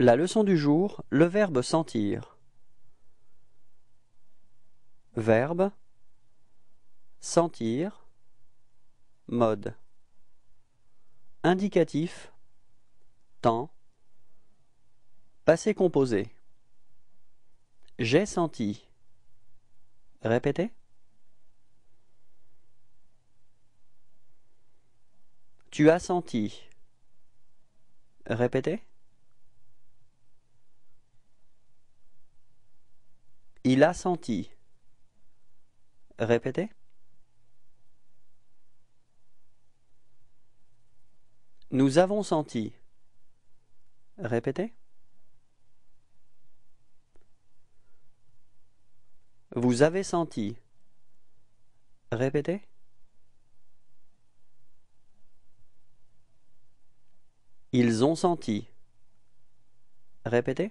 La leçon du jour, le verbe sentir. Verbe sentir mode indicatif temps passé composé J'ai senti Répétez Tu as senti Répétez Il a senti. Répétez. Nous avons senti. Répétez. Vous avez senti. Répétez. Ils ont senti. Répétez.